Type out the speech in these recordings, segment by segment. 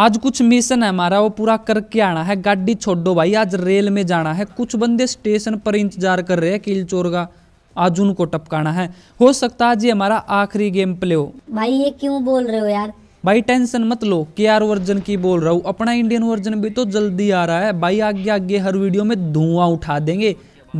आज कुछ मिशन है हमारा वो पूरा करके आना है गाड़ी छोड़ो भाई आज रेल में जाना है कुछ बंदे स्टेशन पर इंतजार कर रहे हैं किल चोर का आज उनको टपकाना है हो सकता है जी हमारा आखिरी गेम प्ले हो भाई ये क्यों बोल रहे हो यार भाई टेंशन मत लो के आर वर्जन की बोल रहा हूँ अपना इंडियन वर्जन भी तो जल्दी आ रहा है भाई आगे आगे हर वीडियो में धुआं उठा देंगे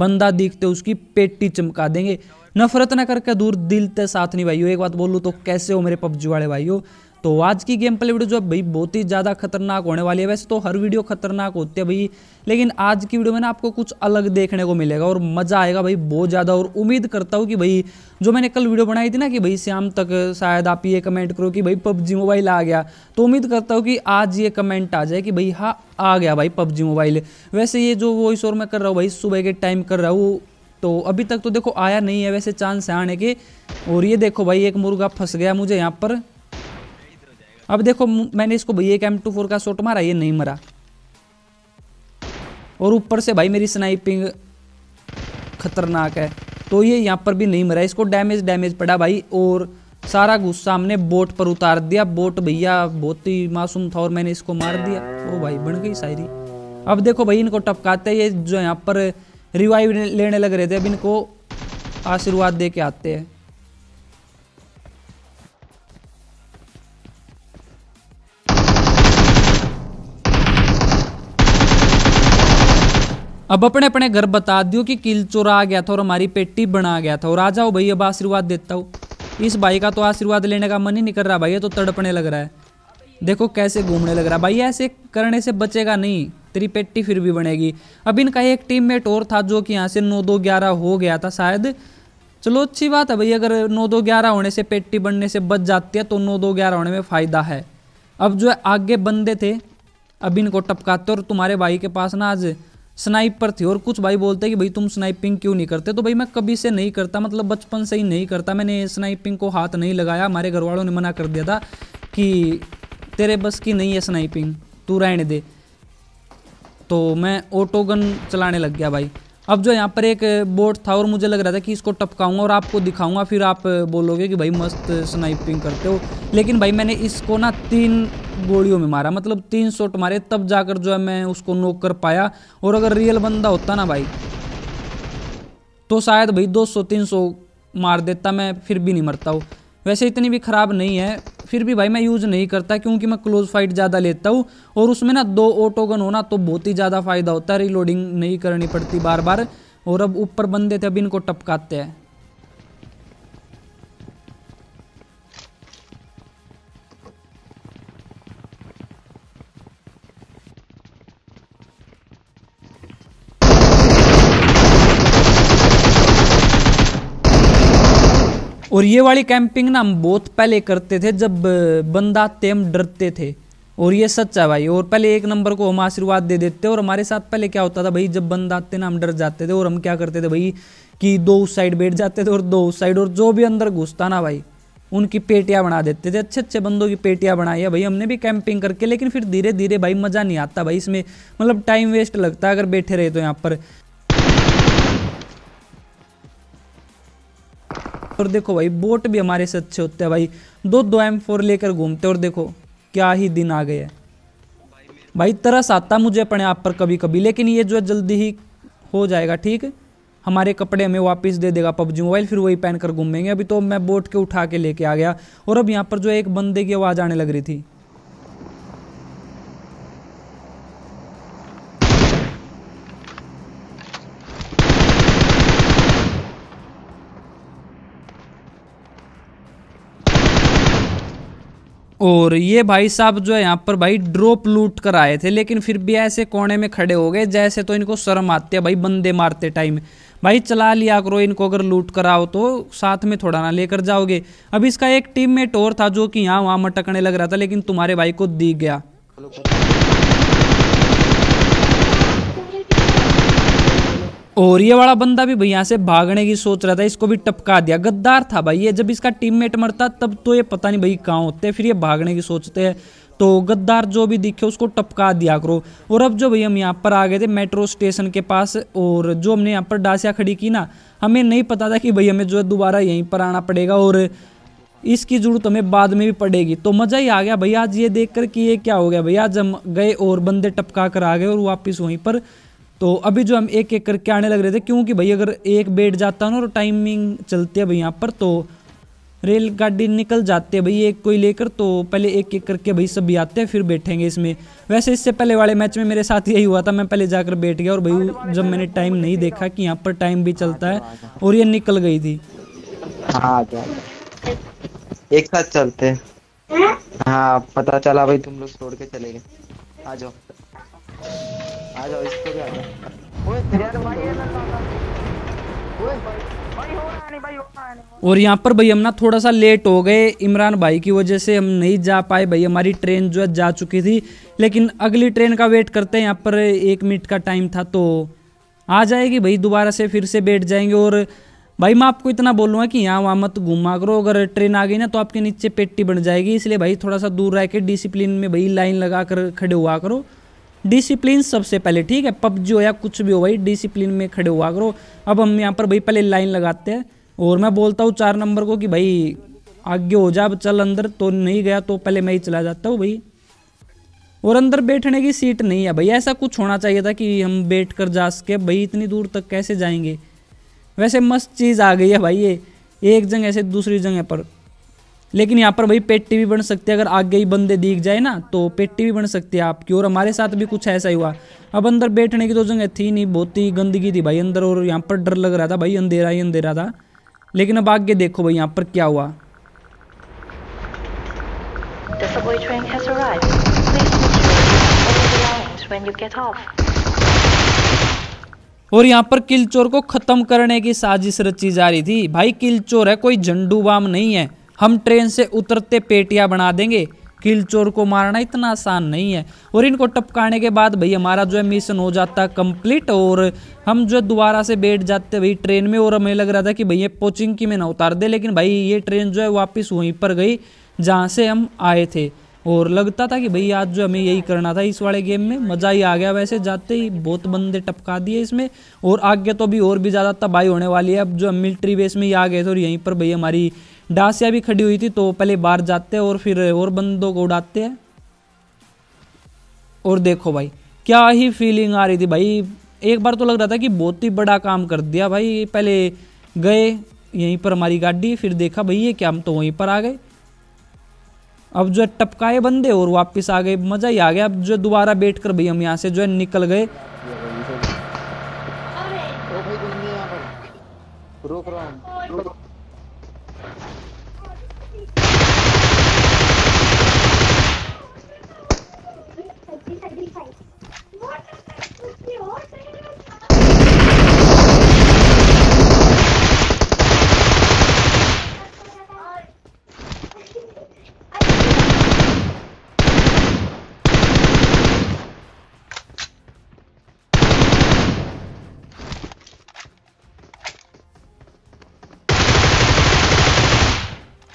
बंदा दिखते उसकी पेटी चमका देंगे नफरत ना करके दूर दिल ते साथ नहीं भाइयों एक बात बोलूँ तो कैसे हो मेरे पबजी वाले भाइयों तो आज की गेम प्ले वीडियो जो है भाई बहुत ही ज़्यादा खतरनाक होने वाली है वैसे तो हर वीडियो खतरनाक होती है भाई लेकिन आज की वीडियो में ना आपको कुछ अलग देखने को मिलेगा और मज़ा आएगा भाई बहुत ज़्यादा और उम्मीद करता हूँ कि भाई जो मैंने कल वीडियो बनाई थी ना कि भाई शाम तक शायद आप ये कमेंट करो कि भाई पबजी मोबाइल आ गया तो उम्मीद करता हूँ कि आज ये कमेंट आ जाए कि भाई हाँ आ गया भाई पबजी मोबाइल वैसे ये जो वॉइस ओवर मैं कर रहा हूँ भाई सुबह के टाइम कर रहा हूँ तो अभी तक तो देखो आया नहीं है वैसे चांस है आने के और ये देखो भाई एक मुर्गा फंस गया मुझे यहाँ पर अब देखो मैंने इसको एक एम टू फोर का शॉट मारा ये नहीं मरा और ऊपर से भाई मेरी स्नाइपिंग खतरनाक है तो ये यहाँ पर भी नहीं मरा इसको डैमेज डैमेज पड़ा भाई और सारा गुस्सा हमने बोट पर उतार दिया बोट भैया बहुत ही मासूम था और मैंने इसको मार दिया ओ भाई बन गई सायरी अब देखो भाई इनको टपकाते ये जो यहाँ पर रिवाइव लेने लग रहे थे अब इनको आशीर्वाद दे के आते हैं अब अपने अपने घर बता दियो कि किल चोरा आ गया था और हमारी पेटी बना गया था और आ जाओ भाई अब आशीर्वाद देता हूँ इस भाई का तो आशीर्वाद लेने का मन ही नहीं कर रहा भाई ये तो तड़पने लग रहा है देखो कैसे घूमने लग रहा है भाई ऐसे करने से बचेगा नहीं तेरी पेट्टी फिर भी बनेगी अब इनका एक टीम मेट और था जो कि यहाँ से नौ दो ग्यारह हो गया था शायद चलो अच्छी बात है भाई अगर नौ दो ग्यारह होने से पेट्टी बनने से बच जाती है तो नौ दो ग्यारह होने में फ़ायदा है अब जो आगे बंदे थे अब इनको टपकाते और तुम्हारे भाई के पास ना आज स्नाइपर थी और कुछ भाई बोलते हैं कि भाई तुम स्नाइपिंग क्यों नहीं करते तो भाई मैं कभी से नहीं करता मतलब बचपन से ही नहीं करता मैंने स्नाइपिंग को हाथ नहीं लगाया हमारे घर वालों ने मना कर दिया था कि तेरे बस की नहीं है स्नाइपिंग तू रहने दे तो मैं ऑटोगन चलाने लग गया भाई अब जो यहाँ पर एक बोट था और मुझे लग रहा था कि इसको टपकाऊंगा और आपको दिखाऊंगा फिर आप बोलोगे कि भाई मस्त स्नाइपिंग करते हो लेकिन भाई मैंने इसको ना तीन गोलियों में मारा मतलब तीन शॉट मारे तब जाकर जो है मैं उसको नोक कर पाया और अगर रियल बंदा होता ना भाई तो शायद भाई 200 300 मार देता मैं फिर भी नहीं मरता हूँ वैसे इतनी भी ख़राब नहीं है फिर भी भाई मैं यूज़ नहीं करता क्योंकि मैं क्लोज फाइट ज़्यादा लेता हूँ और उसमें ना दो ऑटोगन होना तो बहुत ही ज़्यादा फ़ायदा होता है रिलोडिंग नहीं करनी पड़ती बार बार और अब ऊपर बंदे थे अब इनको टपकाते हैं और ये वाली कैंपिंग ना हम बहुत पहले करते थे जब बंदा तेम डरते थे और ये सच है भाई और पहले एक नंबर को हम आशीर्वाद दे देते और हमारे साथ पहले क्या होता था भाई जब बंद आते ना हम डर जाते थे और हम क्या करते थे भाई कि दो उस साइड बैठ जाते थे और दो उस साइड और जो भी अंदर घुसता ना भाई उनकी पेटियाँ बना देते थे अच्छे अच्छे बंदों की पेटियाँ बनाई है भाई हमने भी कैंपिंग करके लेकिन फिर धीरे धीरे भाई मज़ा नहीं आता भाई इसमें मतलब टाइम वेस्ट लगता है अगर बैठे रहे तो यहाँ पर पर देखो भाई बोट भी हमारे से अच्छे होते हैं भाई दो दो एम फोर लेकर घूमते और देखो क्या ही दिन आ गए भाई तरस आता मुझे अपने आप पर कभी कभी लेकिन ये जो है जल्दी ही हो जाएगा ठीक हमारे कपड़े हमें वापस दे देगा पबजी मोबाइल फिर वही पहन कर घूमेंगे अभी तो मैं बोट के उठा के लेके आ गया और अब यहाँ पर जो एक बंदे की आवाज़ आने लग रही थी और ये भाई साहब जो है यहाँ पर भाई ड्रॉप लूट कर आए थे लेकिन फिर भी ऐसे कोने में खड़े हो गए जैसे तो इनको शर्म आते है भाई बंदे मारते टाइम भाई चला लिया करो इनको अगर लूट कराओ तो साथ में थोड़ा ना लेकर जाओगे अब इसका एक टीम मेट और था जो कि यहाँ वहाँ मटकने लग रहा था लेकिन तुम्हारे भाई को दी गया और ये वाला बंदा भी भैया से भागने की सोच रहा था इसको भी टपका दिया गद्दार था भाई ये जब इसका टीममेट मरता तब तो ये पता नहीं भाई कहाँ होते फिर ये भागने की सोचते हैं तो गद्दार जो भी दिखे उसको टपका दिया करो और अब जो भाई हम यहाँ पर आ गए थे मेट्रो स्टेशन के पास और जो हमने यहाँ पर डासिया खड़ी की ना हमें नहीं पता था कि भाई हमें जो है दोबारा यहीं पर आना पड़ेगा और इसकी ज़रूरत हमें बाद में भी पड़ेगी तो मज़ा ही आ गया भैया आज ये देख कर कि ये क्या हो गया भैया आज हम गए और बंदे टपका कर आ गए और वापस वहीं पर तो अभी जो हम एक एक करके आने लग रहे थे क्योंकि भाई अगर एक बैठ जाता ना और टाइमिंग चलती है भाई यहाँ पर तो रेलगाड़ी निकल जाती है भाई एक कोई लेकर तो पहले एक एक करके भाई सभी आते हैं फिर बैठेंगे इसमें वैसे इससे पहले वाले मैच में मेरे साथ यही हुआ था मैं पहले जाकर बैठ गया और भाई जब मैंने टाइम नहीं देखा कि यहाँ पर टाइम भी चलता है और ये निकल गई थी हाँ, एक साथ चलते हाँ पता चला भाई तुम लोग छोड़ के चले गए आ जाओ आ जाओ इसको भी आ जाओ ओए यार भाई ये भाई और यहाँ पर भाई हम ना थोड़ा सा लेट हो गए इमरान भाई की वजह से हम नहीं जा पाए भाई हमारी ट्रेन जो है जा चुकी थी लेकिन अगली ट्रेन का वेट करते हैं यहाँ पर एक मिनट का टाइम था तो आ जाएगी भाई दोबारा से फिर से बैठ जाएंगे और भाई मैं आपको इतना बोलूँगा कि यहाँ वहाँ मत घूमा करो अगर ट्रेन आ गई ना तो आपके नीचे पेट्टी बन जाएगी इसलिए भाई थोड़ा सा दूर रह के डिसिप्लिन में भाई लाइन लगा कर खड़े हुआ करो डिसिप्लिन सबसे पहले ठीक है पबजी हो या कुछ भी हो भाई डिसिप्लिन में खड़े हुआ करो अब हम यहाँ पर भाई पहले लाइन लगाते हैं और मैं बोलता हूँ चार नंबर को कि भाई आगे हो जा अब चल अंदर तो नहीं गया तो पहले मैं ही चला जाता हूँ भाई और अंदर बैठने की सीट नहीं है भाई ऐसा कुछ होना चाहिए था कि हम बैठ कर जा सके भाई इतनी दूर तक कैसे जाएंगे वैसे मस्त चीज़ आ गई है भाई ये एक जगह से दूसरी जगह पर लेकिन यहाँ पर भाई पेट टीवी बन सकती है अगर आगे ही बंदे दिख जाए ना तो पेट भी बन सकती है आपकी और हमारे साथ भी कुछ ऐसा ही हुआ अब अंदर बैठने की तो जगह थी नहीं बहुत ही गंदगी थी भाई अंदर और यहाँ पर डर लग रहा था भाई अंधेरा ही अंधेरा था लेकिन अब आगे देखो भाई यहाँ पर क्या हुआ और यहाँ पर किलचोर को ख़त्म करने की साजिश रची जा रही थी भाई किलचोर है कोई झंडू बाम नहीं है हम ट्रेन से उतरते पेटियाँ बना देंगे किल चोर को मारना इतना आसान नहीं है और इनको टपकाने के बाद भाई हमारा जो है मिशन हो जाता कंप्लीट और हम जो दोबारा से बैठ जाते भाई ट्रेन में और हमें लग रहा था कि भाई ये पोचिंग की में ना उतार दे लेकिन भाई ये ट्रेन जो है वापस वहीं पर गई जहाँ से हम आए थे और लगता था कि भाई आज जो हमें यही करना था इस वाले गेम में मज़ा ही आ गया वैसे जाते ही बहुत बंदे टपका दिए इसमें और आगे तो भी और भी ज़्यादा तबाही होने वाली है अब जो हम मिलिट्री बेस में ही आ गए थे और यहीं पर भाई हमारी डासिया भी खड़ी हुई थी तो पहले बाहर जाते हैं और फिर और बंदों को उड़ाते हैं और देखो भाई क्या ही फीलिंग आ रही थी भाई एक बार तो लग रहा था कि बहुत ही बड़ा काम कर दिया भाई पहले गए यहीं पर हमारी गाड़ी फिर देखा भाई ये क्या हम तो वहीं पर आ गए अब जो है टपकाए बंदे और वापस आ गए मज़ा ही आ गया अब जो दोबारा बैठ कर भाई हम यहाँ से जो है निकल गए रोक रहा हूँ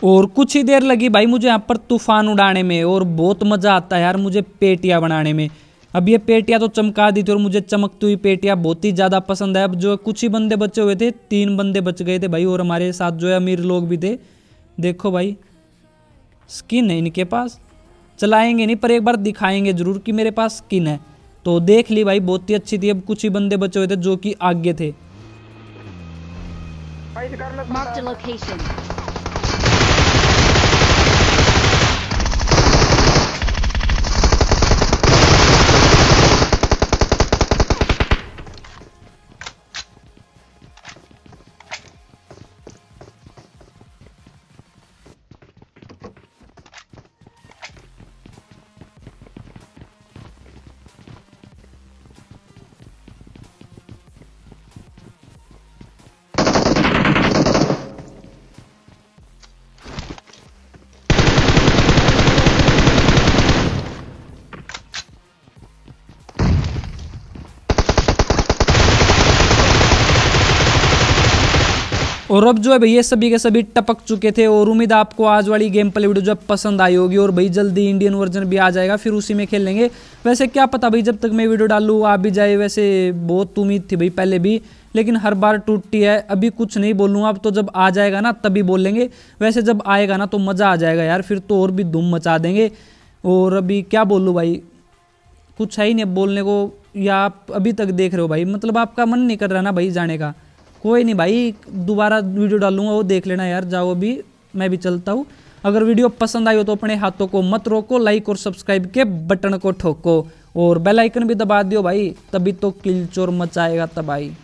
और कुछ ही देर लगी भाई मुझे यहाँ पर तूफान उड़ाने में और बहुत मज़ा आता है यार मुझे पेटियाँ बनाने में अब ये पेटियाँ तो चमका दी थी और मुझे चमकती हुई पेटियाँ बहुत ही ज़्यादा पसंद है अब जो कुछ ही बंदे बचे हुए थे तीन बंदे बच गए थे भाई और हमारे साथ जो है अमीर लोग भी थे देखो भाई स्किन है इनके पास चलाएंगे नहीं पर एक बार दिखाएंगे ज़रूर कि मेरे पास स्किन है तो देख ली भाई बहुत ही अच्छी थी अब कुछ ही बंदे बचे हुए थे जो कि आगे थे और अब जो है भैया सभी के सभी टपक चुके थे और उम्मीद आपको आज वाली गेम प्ले वीडियो जो पसंद आई होगी और भाई जल्दी इंडियन वर्जन भी आ जाएगा फिर उसी में खेल लेंगे वैसे क्या पता भाई जब तक मैं वीडियो डालू आ भी जाए वैसे बहुत उम्मीद थी भाई पहले भी लेकिन हर बार टूटती है अभी कुछ नहीं बोलूँगा अब तो जब आ जाएगा ना तभी बोलेंगे वैसे जब आएगा ना तो मज़ा आ जाएगा यार फिर तो और भी धूम मचा देंगे और अभी क्या बोलूँ भाई कुछ है ही नहीं बोलने को या आप अभी तक देख रहे हो भाई मतलब आपका मन नहीं कर रहा ना भाई जाने का कोई नहीं भाई दोबारा वीडियो डालूंगा वो देख लेना यार जाओ अभी मैं भी चलता हूँ अगर वीडियो पसंद आई हो तो अपने हाथों को मत रोको लाइक और सब्सक्राइब के बटन को ठोको और बेल आइकन भी दबा दियो भाई तभी तो किलचोर मचाएगा तबाही